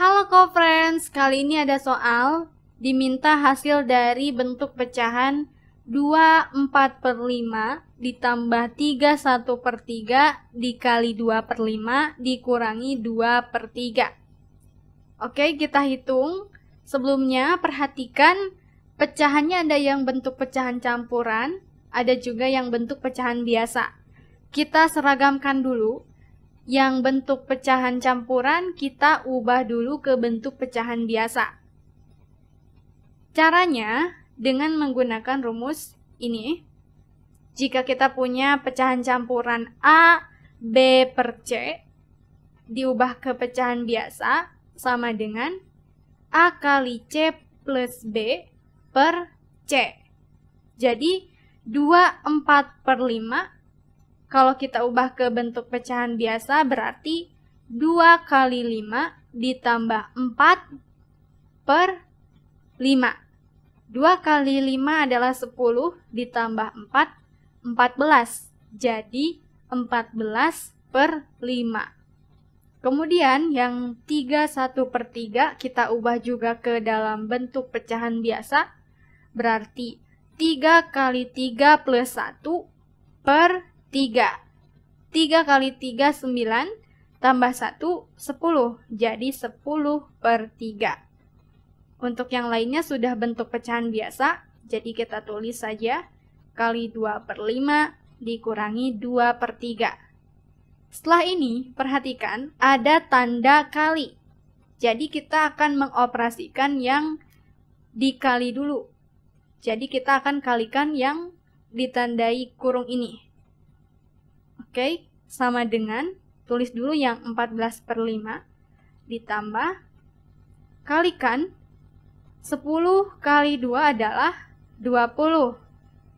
Halo co-friends, kali ini ada soal diminta hasil dari bentuk pecahan 2 4 per 5 ditambah 3 1 per 3 dikali 2 per 5 dikurangi 2 per 3. Oke, kita hitung. Sebelumnya perhatikan pecahannya ada yang bentuk pecahan campuran, ada juga yang bentuk pecahan biasa. Kita seragamkan dulu yang bentuk pecahan campuran kita ubah dulu ke bentuk pecahan biasa. Caranya dengan menggunakan rumus ini. Jika kita punya pecahan campuran A, B per C, diubah ke pecahan biasa sama dengan A kali C plus B per C. Jadi, 2, 4 per 5 kalau kita ubah ke bentuk pecahan biasa berarti 2 kali 5 ditambah 4 per 5. 2 kali 5 adalah 10 ditambah 4, 14. Jadi 14 per 5. Kemudian yang 3 1 per 3 kita ubah juga ke dalam bentuk pecahan biasa. Berarti 3 kali 3 plus 1 per 3. 3 kali 3, 9. Tambah 1, 10. Jadi 10 per 3. Untuk yang lainnya sudah bentuk pecahan biasa, jadi kita tulis saja kali 2 per 5 dikurangi 2 per 3. Setelah ini, perhatikan ada tanda kali. Jadi kita akan mengoperasikan yang dikali dulu. Jadi kita akan kalikan yang ditandai kurung ini. Oke, sama dengan tulis dulu yang 14 per 5 ditambah kalikan 10 kali 2 adalah 20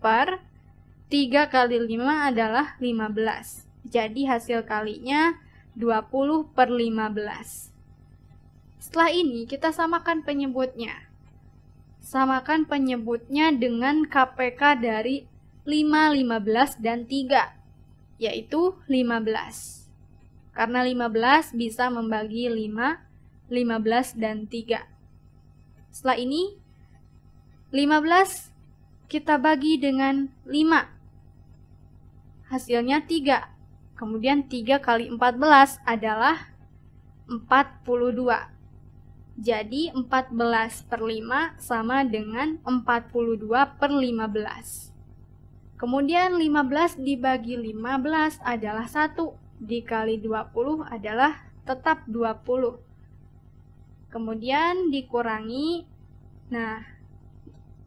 per 3 kali 5 adalah 15. Jadi hasil kalinya 20 per 15. Setelah ini kita samakan penyebutnya. Samakan penyebutnya dengan KPK dari 5, 15, dan 3 yaitu 15. Karena 15 bisa membagi 5, 15 dan 3. Setelah ini 15 kita bagi dengan 5. Hasilnya 3. Kemudian 3 kali 14 adalah 42. Jadi 14 per 5 sama dengan 42 per 15. Kemudian 15 dibagi 15 adalah 1, dikali 20 adalah tetap 20. Kemudian dikurangi, nah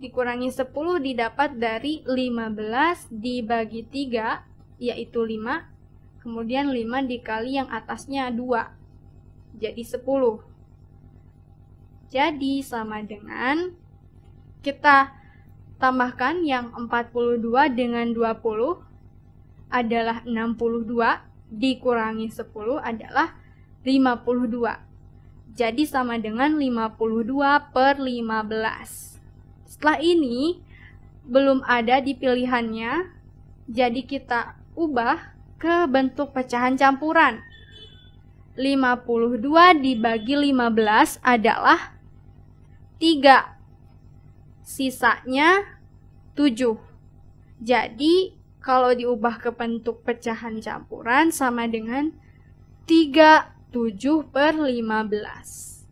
dikurangi 10 didapat dari 15 dibagi 3, yaitu 5. Kemudian 5 dikali yang atasnya 2, jadi 10. Jadi sama dengan kita Tambahkan yang 42 dengan 20 adalah 62, dikurangi 10 adalah 52. Jadi sama dengan 52 per 15. Setelah ini, belum ada di pilihannya, jadi kita ubah ke bentuk pecahan campuran. 52 dibagi 15 adalah 3. Sisanya 7. Jadi, kalau diubah ke bentuk pecahan campuran sama dengan 3, 7 per 15.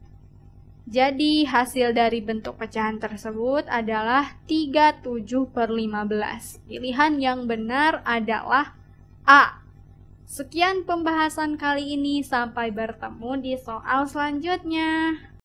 Jadi, hasil dari bentuk pecahan tersebut adalah 3, 7 per 15. Pilihan yang benar adalah A. Sekian pembahasan kali ini, sampai bertemu di soal selanjutnya.